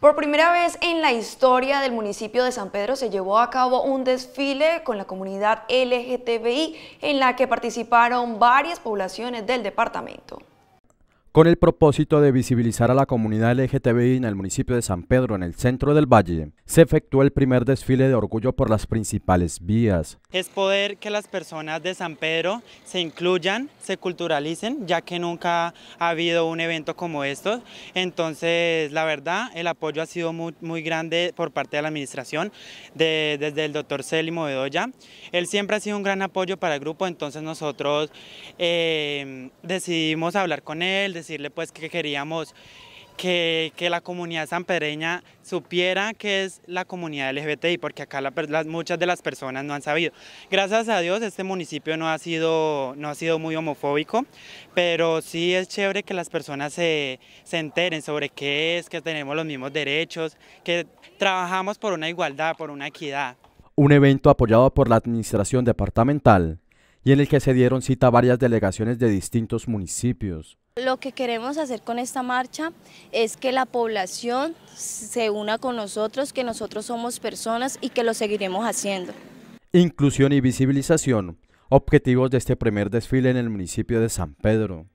Por primera vez en la historia del municipio de San Pedro se llevó a cabo un desfile con la comunidad LGTBI en la que participaron varias poblaciones del departamento con el propósito de visibilizar a la comunidad LGTBI en el municipio de San Pedro, en el centro del valle, se efectuó el primer desfile de orgullo por las principales vías. Es poder que las personas de San Pedro se incluyan, se culturalicen, ya que nunca ha habido un evento como estos. Entonces, la verdad, el apoyo ha sido muy, muy grande por parte de la administración, desde el doctor Célimo Bedoya. Él siempre ha sido un gran apoyo para el grupo, entonces nosotros eh, decidimos hablar con él, decirle pues que queríamos que, que, la comunidad sanpereña supiera que es la comunidad LGBTI, porque acá las, muchas de las personas no han sabido. Gracias a Dios este municipio no ha sido, no ha sido muy homofóbico, pero sí es chévere que las personas se, se enteren sobre qué es, que tenemos los mismos derechos, que trabajamos por una igualdad, por una equidad. Un evento apoyado por la administración departamental y en el que se dieron cita varias delegaciones de distintos municipios lo que queremos hacer con esta marcha es que la población se una con nosotros, que nosotros somos personas y que lo seguiremos haciendo. Inclusión y visibilización, objetivos de este primer desfile en el municipio de San Pedro.